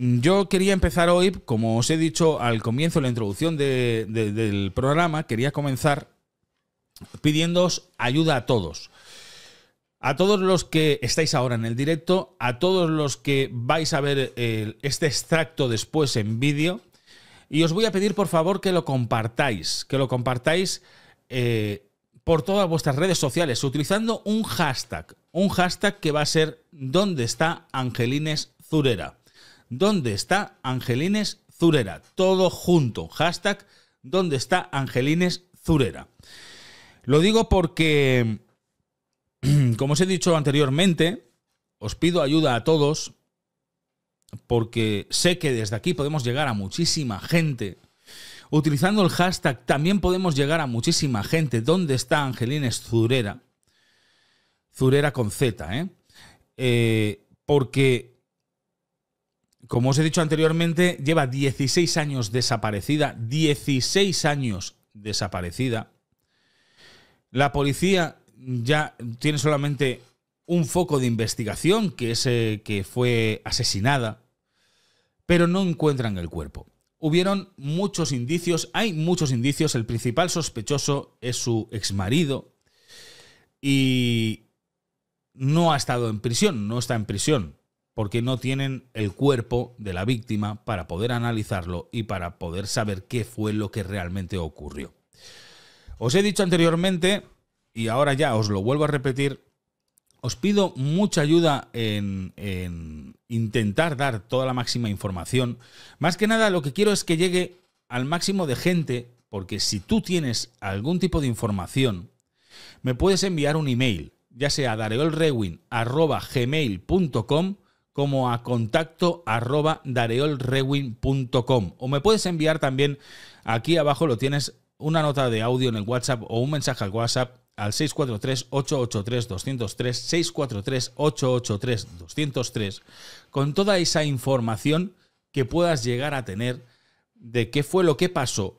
Mm, yo quería empezar hoy, como os he dicho al comienzo de la introducción del programa, quería comenzar pidiéndoos ayuda a todos. A todos los que estáis ahora en el directo, a todos los que vais a ver eh, este extracto después en vídeo, y os voy a pedir por favor que lo compartáis, que lo compartáis eh, por todas vuestras redes sociales, utilizando un hashtag, un hashtag que va a ser ¿Dónde está Angelines Zurera? ¿Dónde está Angelines Zurera? Todo junto. Hashtag ¿Dónde está Angelines Zurera? Lo digo porque, como os he dicho anteriormente, os pido ayuda a todos porque sé que desde aquí podemos llegar a muchísima gente. Utilizando el hashtag también podemos llegar a muchísima gente. ¿Dónde está Angelines Zurera? Zurera con Z, ¿eh? eh porque como os he dicho anteriormente, lleva 16 años desaparecida, 16 años desaparecida. La policía ya tiene solamente un foco de investigación, que es eh, que fue asesinada, pero no encuentran el cuerpo. Hubieron muchos indicios, hay muchos indicios, el principal sospechoso es su exmarido y no ha estado en prisión, no está en prisión porque no tienen el cuerpo de la víctima para poder analizarlo y para poder saber qué fue lo que realmente ocurrió. Os he dicho anteriormente, y ahora ya os lo vuelvo a repetir, os pido mucha ayuda en, intentar dar toda la máxima información. Más que nada, lo que quiero es que llegue al máximo de gente, porque si tú tienes algún tipo de información, me puedes enviar un email, ya sea a dareolrewin.gmail.com como a contacto arroba dareolrewin.com. O me puedes enviar también, aquí abajo lo tienes, una nota de audio en el WhatsApp o un mensaje al WhatsApp al 643-883-203, 643-883-203, con toda esa información que puedas llegar a tener de qué fue lo que pasó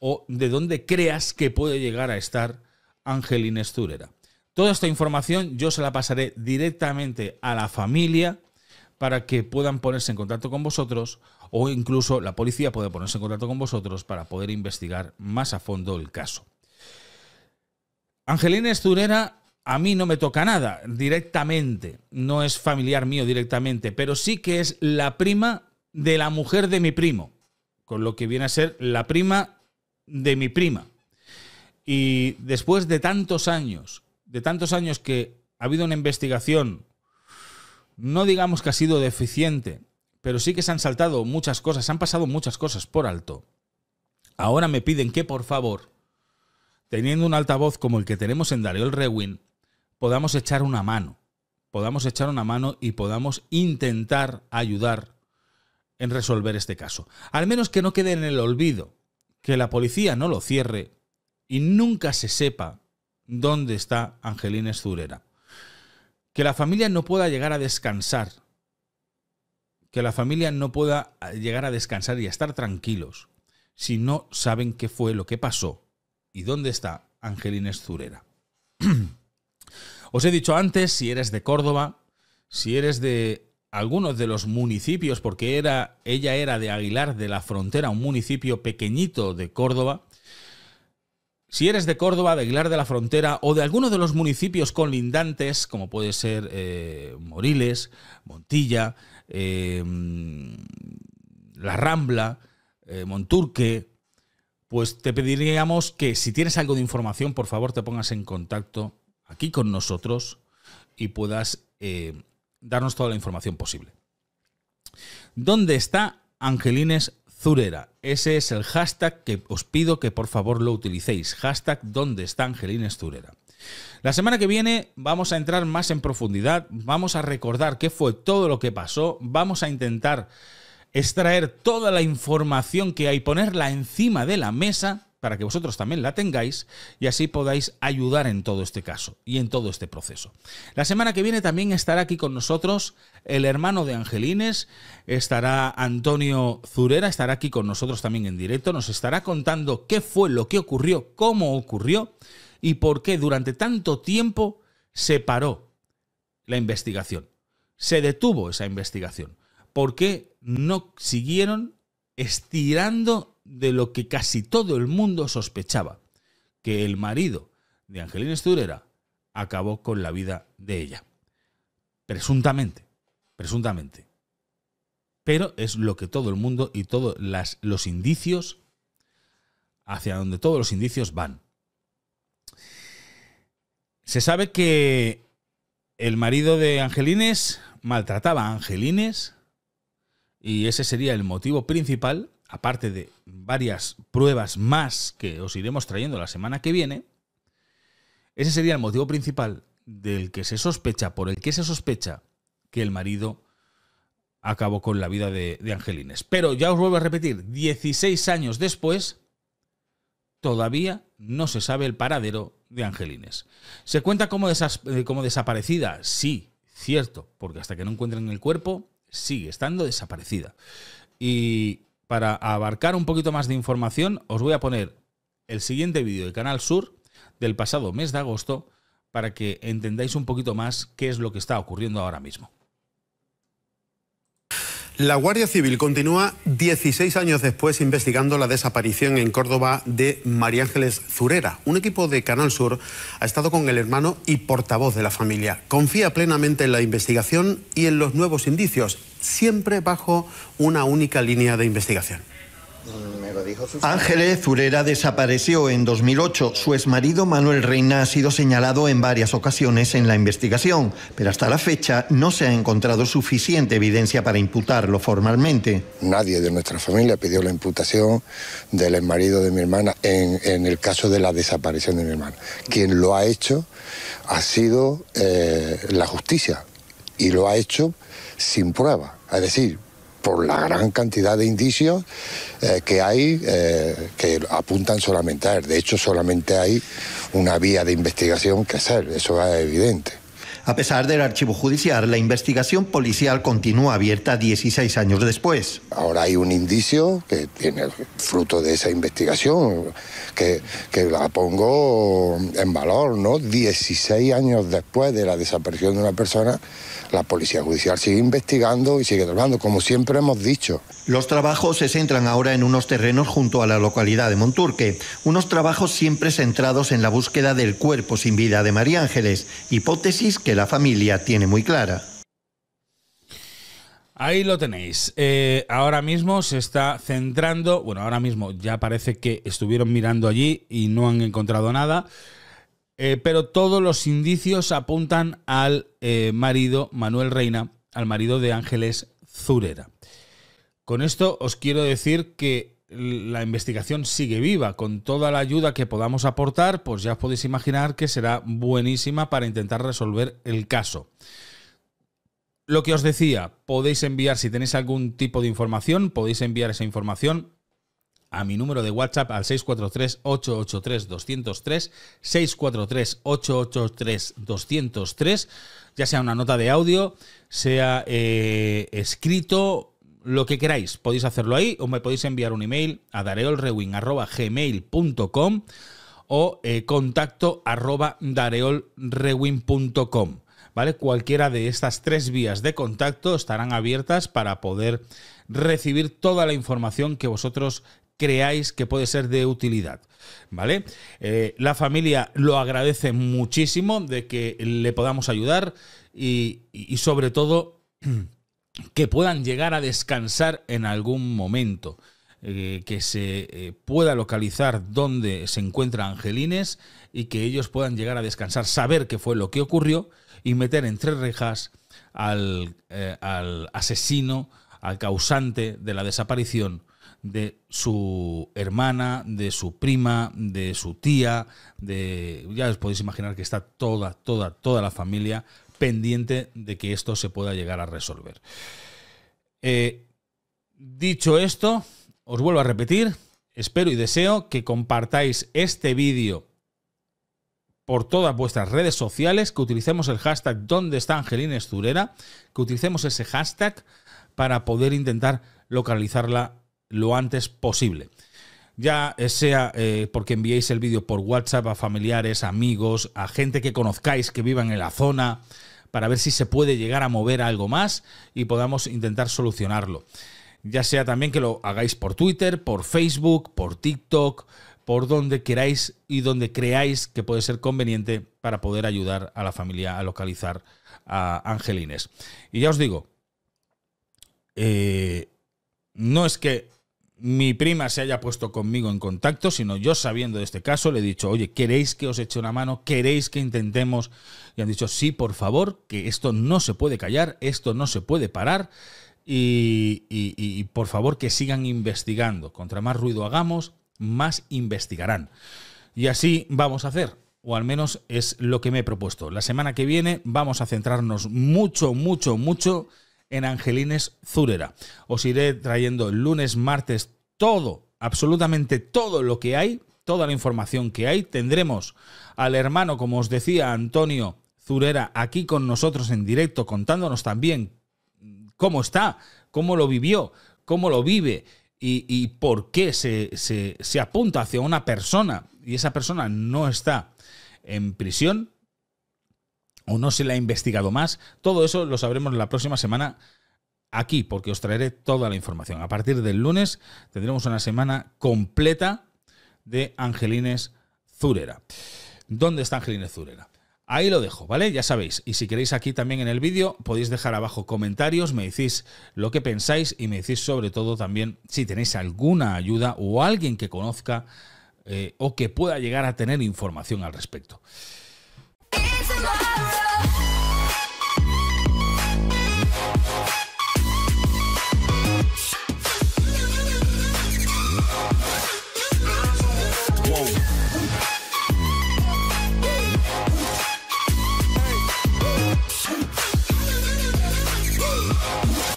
o de dónde creas que puede llegar a estar Angelina Esturera. Toda esta información yo se la pasaré directamente a la familia para que puedan ponerse en contacto con vosotros o incluso la policía puede ponerse en contacto con vosotros para poder investigar más a fondo el caso. Angelina Esturera a mí no me toca nada directamente, no es familiar mío directamente, pero sí que es la prima de la mujer de mi primo, con lo que viene a ser la prima de mi prima. Y después de tantos años, de tantos años que ha habido una investigación no digamos que ha sido deficiente, pero sí que se han saltado muchas cosas, se han pasado muchas cosas por alto. Ahora me piden que por favor, teniendo un altavoz como el que tenemos en Darío el Rewin, podamos echar una mano, podamos echar una mano y podamos intentar ayudar en resolver este caso. Al menos que no quede en el olvido, que la policía no lo cierre y nunca se sepa dónde está Angelina Zurera que la familia no pueda llegar a descansar, que la familia no pueda ah, llegar a descansar y a estar tranquilos si no saben qué fue lo que pasó y dónde está Angelines Zurera. Os he dicho antes, si eres de Córdoba, si eres de algunos de los municipios, porque ella era de Aguilar de la Frontera, un municipio pequeñito de Córdoba, si eres de Córdoba, de Aguilar de la Frontera o de alguno de los municipios colindantes, como puede ser eh, Moriles, Montilla, eh, La Rambla, eh, Monturque, pues te pediríamos que si tienes algo de información, por favor te pongas en contacto aquí con nosotros y puedas darnos toda la información posible. ¿Dónde está Angelines Zurera. Ese es el hashtag que os pido que por favor lo utilicéis. Hashtag donde está Angelina esturera La semana que viene vamos a entrar más en profundidad, vamos a recordar qué fue todo lo que pasó, vamos a intentar extraer toda la información que hay, ponerla encima de la mesa para que vosotros también la tengáis y así podáis ayudar en todo este caso y en todo este proceso. La semana que viene también estará aquí con nosotros el hermano de Angelines, estará Antonio Zurera, estará aquí con nosotros también en directo, nos estará contando qué fue lo que ocurrió, cómo ocurrió y por qué durante tanto tiempo se paró la investigación, se detuvo esa investigación, por qué no siguieron estirando de lo que casi todo el mundo sospechaba, que el marido de Angelines Turera acabó con la vida de ella. Presuntamente, presuntamente. Pero es lo que todo el mundo y todos los indicios, hacia donde todos los indicios van. Se sabe que el marido de Angelines maltrataba a Angelines y ese sería el motivo principal aparte de varias pruebas más que os iremos trayendo la semana que viene, ese sería el motivo principal del que se sospecha, por el que se sospecha que el marido acabó con la vida de, Angelines. Pero ya os vuelvo a repetir, 16 años después, todavía no se sabe el paradero de Angelines. ¿Se cuenta como, eh, como desaparecida? Sí, cierto, porque hasta que no encuentren el cuerpo, sigue estando desaparecida. Y para abarcar un poquito más de información, os voy a poner el siguiente vídeo de Canal Sur del pasado mes de agosto para que entendáis un poquito más qué es lo que está ocurriendo ahora mismo. La Guardia Civil continúa 16 años después investigando la desaparición en Córdoba de María Ángeles Zurera. Un equipo de Canal Sur ha estado con el hermano y portavoz de la familia. Confía plenamente en la investigación y en los nuevos indicios, siempre bajo una única línea de investigación. Mm, Ángeles Zurera desapareció en 2008. Su exmarido Manuel Reina ha sido señalado en varias ocasiones en la investigación, pero hasta la fecha no se ha encontrado suficiente evidencia para imputarlo formalmente. Nadie de nuestra familia pidió la imputación del exmarido de mi hermana en, el caso de la desaparición de mi hermana. Quien lo ha hecho ha sido eh, la justicia y lo ha hecho sin prueba. Es decir, por la gran cantidad de indicios eh, que hay eh, que apuntan solamente a él. De hecho, solamente hay una vía de investigación que hacer, eso es evidente. A pesar del archivo judicial, la investigación policial continúa abierta 16 años después. Ahora hay un indicio que tiene fruto de esa investigación, que, la pongo en valor, ¿no? 16 años después de la desaparición de una persona, la Policía Judicial sigue investigando y sigue trabajando, como siempre hemos dicho. Los trabajos se centran ahora en unos terrenos junto a la localidad de Monturque, unos trabajos siempre centrados en la búsqueda del cuerpo sin vida de María Ángeles, hipótesis que la familia tiene muy clara. Ahí lo tenéis. Eh, ahora mismo se está centrando, bueno, ahora mismo ya parece que estuvieron mirando allí y no han encontrado nada, eh, pero todos los indicios apuntan al eh, marido Manuel Reina, al marido de Ángeles Zurera. Con esto os quiero decir que la investigación sigue viva. Con toda la ayuda que podamos aportar, pues ya os podéis imaginar que será buenísima para intentar resolver el caso. Lo que os decía, podéis enviar, si tenéis algún tipo de información, podéis enviar esa información a mi número de WhatsApp al 643-883-203, 643-883-203, ya sea una nota de audio, sea eh, escrito lo que queráis, podéis hacerlo ahí o me podéis enviar un email a dareolrewin.gmail.com o eh, contacto ¿Vale? Cualquiera de estas tres vías de contacto estarán abiertas para poder recibir toda la información que vosotros creáis que puede ser de utilidad. ¿Vale? Eh, la familia lo agradece muchísimo de que le podamos ayudar y sobre todo que puedan llegar a descansar en algún momento, eh, que se eh, pueda localizar dónde se encuentra Angelines y que ellos puedan llegar a descansar, saber qué fue lo que ocurrió y meter entre rejas al, eh, al asesino, al causante de la desaparición de su hermana, de su prima, de su tía, de ya os podéis imaginar que está toda, toda, toda la familia pendiente de que esto se pueda llegar a resolver. Eh, dicho esto, os vuelvo a repetir, espero y deseo que compartáis este vídeo por todas vuestras redes sociales, que utilicemos el hashtag donde está Angelina Esturera, que utilicemos ese hashtag para poder intentar localizarla lo antes posible ya eh, sea eh, porque enviéis el vídeo por WhatsApp a familiares, amigos, a gente que conozcáis que vivan en la zona, para ver si se puede llegar a mover algo más y podamos intentar solucionarlo. Ya sea también que lo hagáis por Twitter, por Facebook, por TikTok, por donde queráis y donde creáis que puede ser conveniente para poder ayudar a la familia a localizar a Angelines. Y ya os digo, eh, no es que mi prima se haya puesto conmigo en contacto, sino yo sabiendo de este caso, le he dicho, oye, ¿queréis que os eche una mano? ¿Queréis que intentemos? Y han dicho, sí, por favor, que esto no se puede callar, esto no se puede parar. Y, por favor que sigan investigando. Contra más ruido hagamos, más investigarán. Y así vamos a hacer, o al menos es lo que me he propuesto. La semana que viene vamos a centrarnos mucho, mucho, mucho en Angelines Zurera. Os iré trayendo el lunes, martes, todo, absolutamente todo lo que hay, toda la información que hay. Tendremos al hermano, como os decía, Antonio Zurera, aquí con nosotros en directo, contándonos también cómo está, cómo lo vivió, cómo lo vive y, por qué se apunta hacia una persona y esa persona no está en prisión, o no se le ha investigado más. Todo eso lo sabremos la próxima semana aquí, porque os traeré toda la información. A partir del lunes tendremos una semana completa de Angelines Zurera. ¿Dónde está Angelines Zurera? Ahí lo dejo, ¿vale? Ya sabéis. Y si queréis aquí también en el vídeo, podéis dejar abajo comentarios, me decís lo que pensáis y me decís sobre todo también si tenéis alguna ayuda o alguien que conozca eh, o que pueda llegar a tener información al respecto.